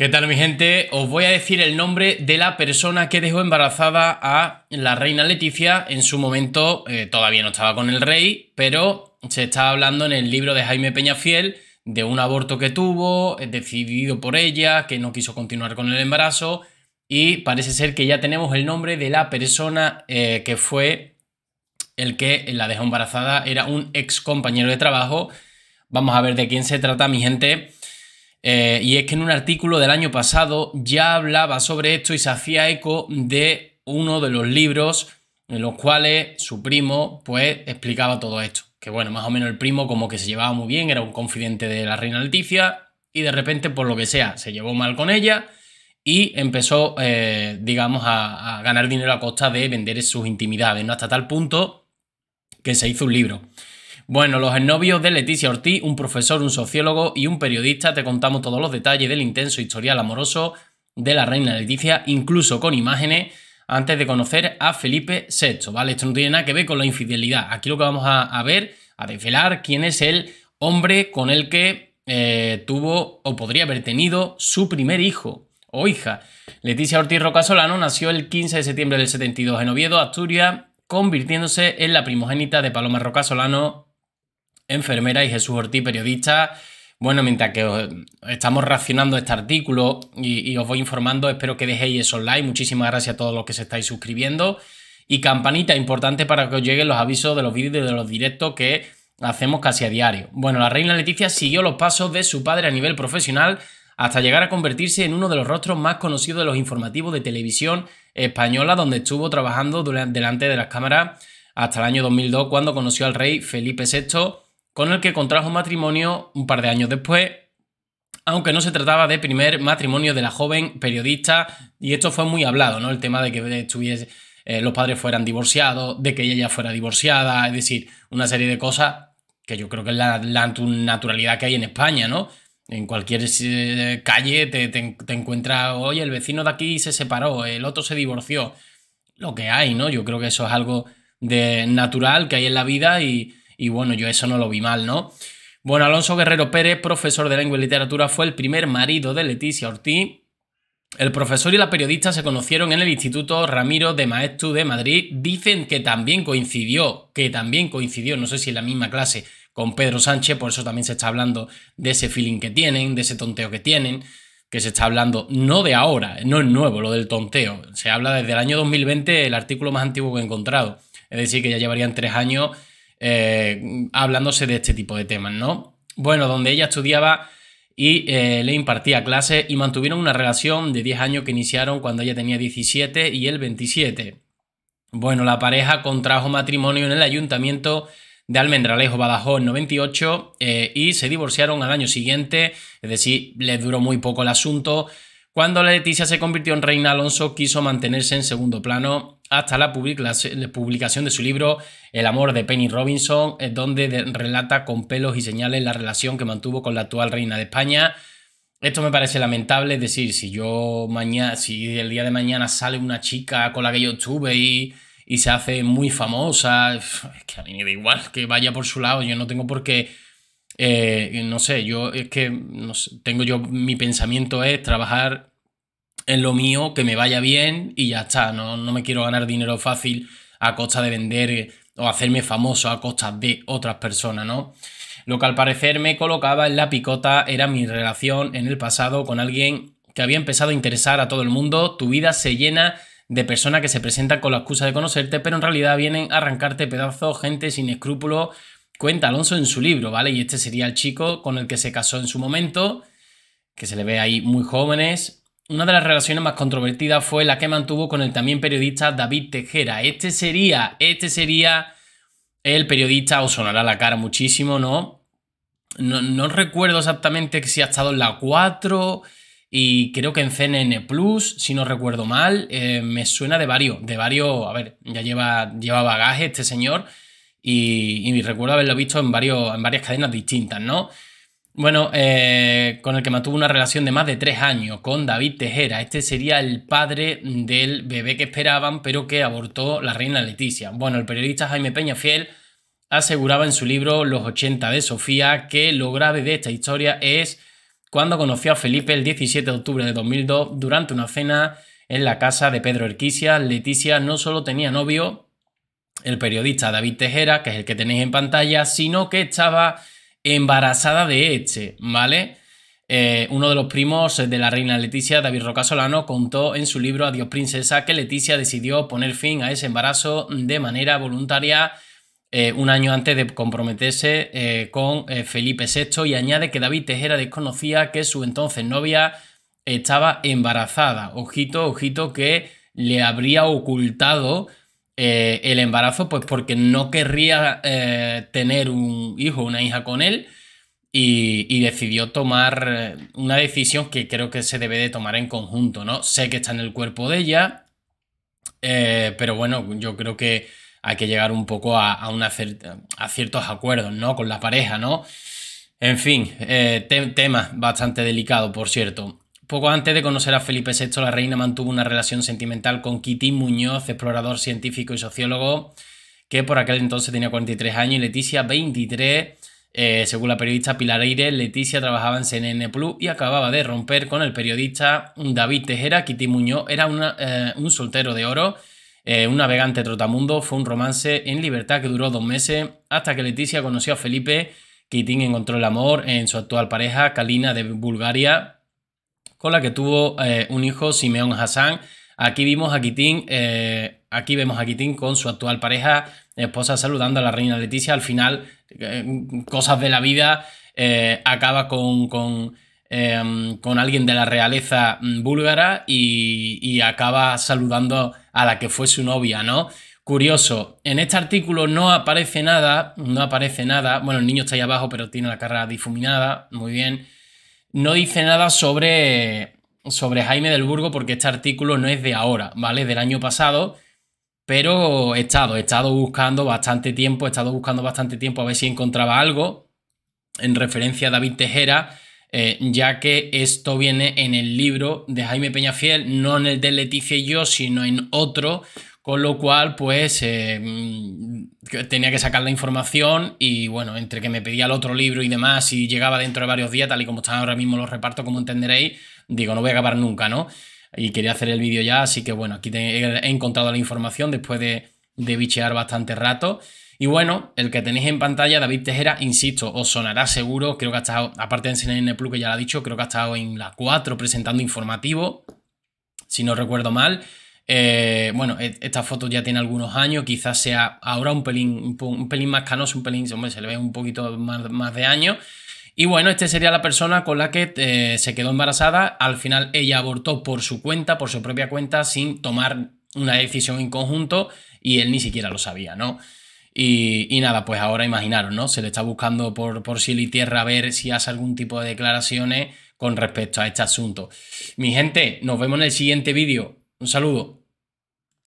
¿Qué tal mi gente? Os voy a decir el nombre de la persona que dejó embarazada a la reina Leticia. En su momento eh, todavía no estaba con el rey, pero se está hablando en el libro de Jaime Peñafiel de un aborto que tuvo, eh, decidido por ella, que no quiso continuar con el embarazo. Y parece ser que ya tenemos el nombre de la persona eh, que fue el que la dejó embarazada. Era un ex compañero de trabajo. Vamos a ver de quién se trata, mi gente. Eh, y es que en un artículo del año pasado ya hablaba sobre esto y se hacía eco de uno de los libros en los cuales su primo pues explicaba todo esto. Que bueno, más o menos el primo como que se llevaba muy bien, era un confidente de la reina Leticia y de repente por lo que sea se llevó mal con ella y empezó, eh, digamos, a, a ganar dinero a costa de vender sus intimidades, ¿no? Hasta tal punto que se hizo un libro. Bueno, los novios de Leticia Ortiz, un profesor, un sociólogo y un periodista, te contamos todos los detalles del intenso historial amoroso de la reina Leticia, incluso con imágenes, antes de conocer a Felipe VI, ¿vale? Esto no tiene nada que ver con la infidelidad. Aquí lo que vamos a, ver, a desvelar quién es el hombre con el que eh, tuvo o podría haber tenido su primer hijo o hija. Leticia Ortiz Roca Solano nació el 15 de septiembre del 72 en Oviedo, Asturias, convirtiéndose en la primogénita de Paloma Roca Solano enfermera, y Jesús Ortiz, periodista. Bueno, mientras que estamos reaccionando este artículo y, os voy informando, espero que dejéis esos likes. Muchísimas gracias a todos los que se estáis suscribiendo. Y campanita, importante para que os lleguen los avisos de los vídeos y de los directos que hacemos casi a diario. Bueno, la reina Leticia siguió los pasos de su padre a nivel profesional hasta llegar a convertirse en uno de los rostros más conocidos de los informativos de televisión española, donde estuvo trabajando delante de las cámaras hasta el año 2002, cuando conoció al rey Felipe VI con el que contrajo matrimonio un par de años después, aunque no se trataba de primer matrimonio de la joven periodista, y esto fue muy hablado, ¿no? El tema de que estuviese, eh, los padres fueran divorciados, de que ella ya fuera divorciada, es decir, una serie de cosas que yo creo que es la, naturalidad que hay en España, ¿no? En cualquier eh, calle te, encuentras, oye, el vecino de aquí se separó, el otro se divorció, lo que hay, ¿no? Yo creo que eso es algo de natural que hay en la vida y, y bueno, yo eso no lo vi mal, ¿no? Bueno, Alonso Guerrero Pérez, profesor de lengua y literatura, fue el primer marido de Leticia Ortiz. El profesor y la periodista se conocieron en el Instituto Ramiro de Maestu de Madrid. Dicen que también coincidió, que también coincidió, no sé si en la misma clase, con Pedro Sánchez, por eso también se está hablando de ese feeling que tienen, de ese tonteo que tienen, que se está hablando no de ahora, no es nuevo lo del tonteo, se habla desde el año 2020, el artículo más antiguo que he encontrado. Es decir, que ya llevarían tres años eh, hablándose de este tipo de temas, ¿no? Bueno, donde ella estudiaba y eh, le impartía clases y mantuvieron una relación de 10 años que iniciaron cuando ella tenía 17 y él 27. Bueno, la pareja contrajo matrimonio en el ayuntamiento de Almendralejo, Badajoz, en 98 eh, y se divorciaron al año siguiente, es decir, les duró muy poco el asunto. Cuando Leticia se convirtió en reina, Alonso quiso mantenerse en segundo plano hasta la publicación de su libro El amor de Penny Robinson, eh, donde relata con pelos y señales la relación que mantuvo con la actual reina de España. Esto me parece lamentable, es decir, si yo mañana, si el día de mañana sale una chica con la que yo estuve y, se hace muy famosa, es que a mí me da igual que vaya por su lado, yo no tengo por qué eh, no sé, yo es que tengo yo, mi pensamiento es trabajar en lo mío, que me vaya bien y ya está. No, no me quiero ganar dinero fácil a costa de vender o hacerme famoso a costa de otras personas, ¿no? Lo que al parecer me colocaba en la picota era mi relación en el pasado con alguien que había empezado a interesar a todo el mundo. Tu vida se llena de personas que se presentan con la excusa de conocerte, pero en realidad vienen a arrancarte pedazos, gente sin escrúpulos. Cuenta Alonso en su libro, ¿vale? Y este sería el chico con el que se casó en su momento, que se le ve ahí muy jóvenes, una de las relaciones más controvertidas fue la que mantuvo con el también periodista David Tejera. Este sería, este sería el periodista, os sonará la cara muchísimo, ¿no? No, recuerdo exactamente si ha estado en la 4 y creo que en CNN Plus, si no recuerdo mal, eh, me suena de varios, de varios, a ver, ya lleva, bagaje este señor y, y recuerdo haberlo visto en, varios, en varias cadenas distintas, ¿no? Bueno, eh, con el que mantuvo una relación de más de tres años, con David Tejera. Este sería el padre del bebé que esperaban, pero que abortó la reina Leticia. Bueno, el periodista Jaime Peña Fiel aseguraba en su libro Los 80 de Sofía que lo grave de esta historia es cuando conoció a Felipe el 17 de octubre de 2002 durante una cena en la casa de Pedro Erquicia. Leticia no solo tenía novio, el periodista David Tejera, que es el que tenéis en pantalla, sino que estaba embarazada de Eche, ¿vale? Eh, uno de los primos eh, de la reina Leticia, David Roca Solano, contó en su libro Adiós Princesa que Leticia decidió poner fin a ese embarazo de manera voluntaria eh, un año antes de comprometerse con Felipe VI y añade que David Tejera desconocía que su entonces novia estaba embarazada. Ojito, ojito que le habría ocultado eh, el embarazo, pues porque no querría eh, tener un hijo, una hija con él, y, decidió tomar eh, una decisión que creo que se debe de tomar en conjunto, ¿no? Sé que está en el cuerpo de ella, pero bueno, yo creo que hay que llegar un poco a, ciertos acuerdos, ¿no? Con la pareja, ¿no? En fin, tema bastante delicado, por cierto. Poco antes de conocer a Felipe VI, la reina mantuvo una relación sentimental con Kitty Muñoz, explorador científico y sociólogo, que por aquel entonces tenía 43 años, y Leticia 23. Eh, según la periodista Pilar Aire, Leticia trabajaba en CNN Plus y acababa de romper con el periodista David Tejera. Kitty Muñoz era eh, un soltero de oro, eh, un navegante trotamundo. Fue un romance en libertad que duró dos meses hasta que Leticia conoció a Felipe. Kitty encontró el amor en su actual pareja, Kalina de Bulgaria, con la que tuvo eh, un hijo, Simeón Hassan. Aquí vimos a eh, aquí vemos a Kitín con su actual pareja, esposa saludando a la reina Leticia. Al final, eh, cosas de la vida, acaba con, em, con, alguien de la realeza mm, búlgara y, y, acaba saludando a la que fue su novia, ¿no? Curioso, en este artículo no aparece nada, no aparece nada. Bueno, el niño está ahí abajo, pero tiene la cara difuminada, muy bien. No dice nada sobre, sobre Jaime del Burgo porque este artículo no es de ahora, ¿vale? Es del año pasado, pero he estado, he estado buscando bastante tiempo, he estado buscando bastante tiempo a ver si encontraba algo en referencia a David Tejera, eh, ya que esto viene en el libro de Jaime Peñafiel, no en el de Leticia y yo, sino en otro, con lo cual, pues, eh, mm, tenía que sacar la información y, bueno, entre que me pedía el otro libro y demás y llegaba dentro de varios días, tal y como están ahora mismo los repartos, como entenderéis, digo, no voy a acabar nunca, ¿no? Y quería hacer el vídeo ya, así que, bueno, aquí he encontrado la información después de, bichear bastante rato. Y bueno, el que tenéis en pantalla, David Tejera, insisto, os sonará seguro. Creo que ha estado, aparte de en el Plus, que ya lo ha dicho, creo que ha estado en la 4 presentando informativo, si no recuerdo mal. Eh, bueno, e-, esta foto ya tiene algunos años, quizás sea ahora un pelín, un pelín más canoso, un pelín, hombre, se le ve un poquito más, de años. Y bueno, esta sería la persona con la que eh, se quedó embarazada. Al final ella abortó por su cuenta, por su propia cuenta, sin tomar una decisión en conjunto y él ni siquiera lo sabía, ¿no? Y, nada, pues ahora imaginaros, ¿no? Se le está buscando por, por cielo y tierra a ver si hace algún tipo de declaraciones con respecto a este asunto. Mi gente, nos vemos en el siguiente vídeo. Un saludo.